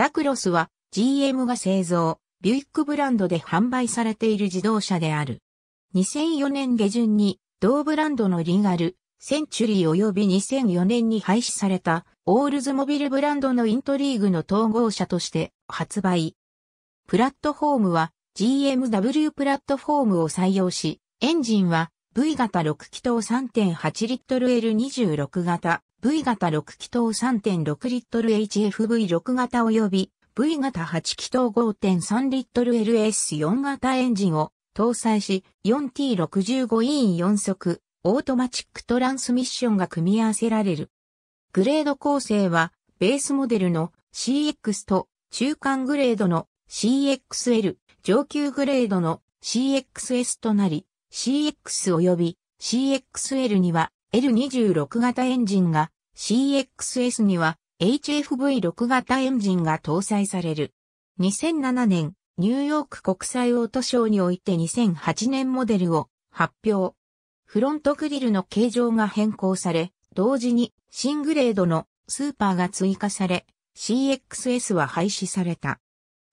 ラクロスは GM が製造、ビュイックブランドで販売されている自動車である。2004年下旬に同ブランドのリガル、センチュリー及び2004年に廃止されたオールズモビルブランドのイントリーグの統合車として発売。プラットフォームは GMW プラットフォームを採用し、エンジンは V 型6気筒 3.8L26 型 V 型6気筒3.6リットル HFV6 型及び V 型8気筒5.3リットル LS4 型エンジンを搭載し 4T65 イン4速オートマチックトランスミッションが組み合わせられる。グレード構成はベースモデルの CX と中間グレードの CXL、上級グレードの CXS となり、CX 及び CXL には L26 型エンジンが CXS には HFV6 型エンジンが搭載される。2007年、ニューヨーク国際オートショーにおいて2008年モデルを発表。フロントグリルの形状が変更され、同時に新グレードのスーパーが追加され、CXS は廃止された。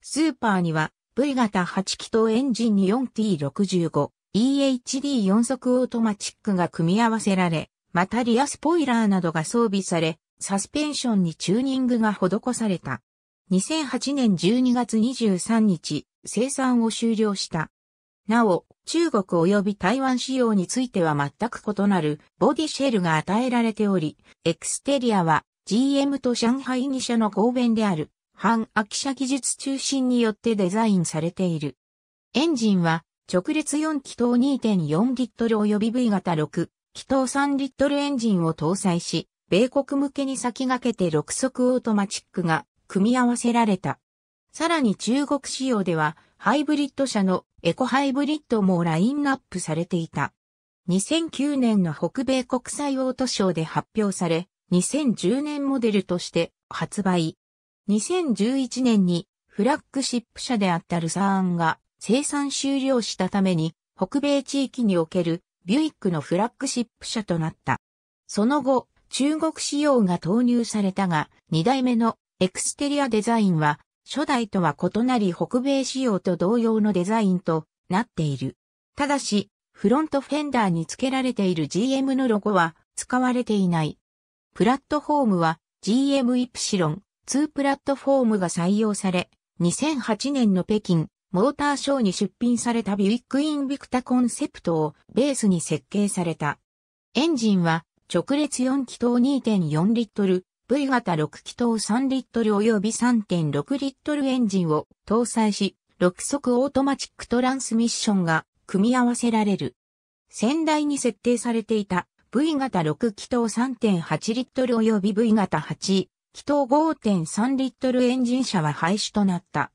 スーパーには V 型8気筒エンジンに 4T65、EHD4 速オートマチックが組み合わせられ、またリアスポイラーなどが装備され、サスペンションにチューニングが施された。2008年12月23日、生産を終了した。なお、中国及び台湾仕様については全く異なるボディシェルが与えられており、エクステリアは GM と上海2社の合弁である、反秋社技術中心によってデザインされている。エンジンは直列4気筒2.4リットル及び V 型6気筒3リットルエンジンを搭載し、米国向けに先駆けて6速オートマチックが組み合わせられた。さらに中国仕様では、ハイブリッド車のエコハイブリッドもラインナップされていた。2009年の北米国際オートショーで発表され、2010年モデルとして発売。2011年にフラッグシップ車であったルサーンが生産終了したために、北米地域におけるビュイックのフラッグシップ車となった。その後、中国仕様が投入されたが、2代目のエクステリアデザインは、初代とは異なり北米仕様と同様のデザインとなっている。ただし、フロントフェンダーに付けられている GM のロゴは使われていない。プラットフォームは GM イプシロン2プラットフォームが採用され、2008年の北京モーターショーに出品されたビュイックインビクタコンセプトをベースに設計された。エンジンは直列4気筒2.4リットル、V 型6気筒3リットル及び3.6リットルエンジンを搭載し、6速オートマチックトランスミッションが組み合わせられる。先代に設定されていた V 型6気筒3.8リットル及び V 型8気筒5.3リットルエンジン車は廃止となった。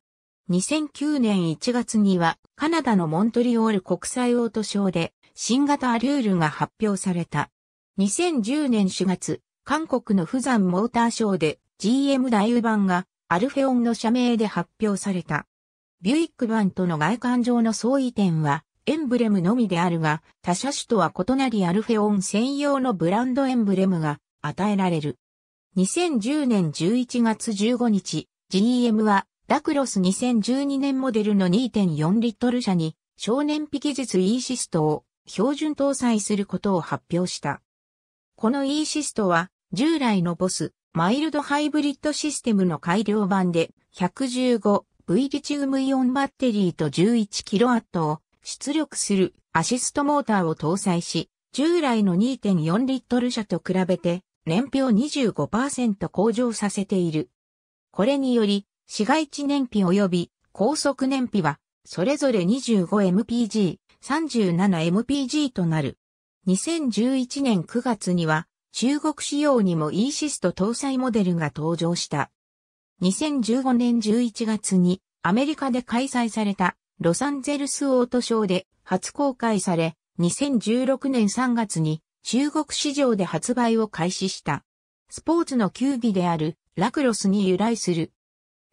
2009年1月にはカナダのモントリオール国際オートショーで新型アリュールが発表された。2010年4月、韓国の富山モーターショーで GM 大右版がアルフェオンの社名で発表された。ビュイック版との外観上の相違点はエンブレムのみであるが、他車種とは異なりアルフェオン専用のブランドエンブレムが与えられる。2010年11月15日、GM はラクロス2012年モデルの2.4リットル車に少年費技術 e シストを標準搭載することを発表した。この e シストは従来のボスマイルドハイブリッドシステムの改良版で 115V リチウムイオンバッテリーと 11kW を出力するアシストモーターを搭載し、従来の2.4リットル車と比べて燃費を25%向上させている。これにより市街地燃費及び高速燃費は、それぞれ 25mpg、37mpg となる。2011年9月には、中国仕様にも e シスト搭載モデルが登場した。2015年11月に、アメリカで開催された、ロサンゼルスオートショーで初公開され、2016年3月に中国市場で発売を開始した。スポーツの球技であるラクロスに由来する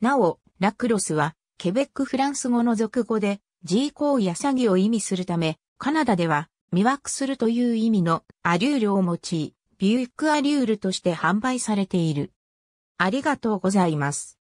なお、ラクロスは、ケベックフランス語の俗語で、G 行や詐欺を意味するため、カナダでは、魅惑するという意味のアリュールを用い、ビュークアリュールとして販売されている。ありがとうございます。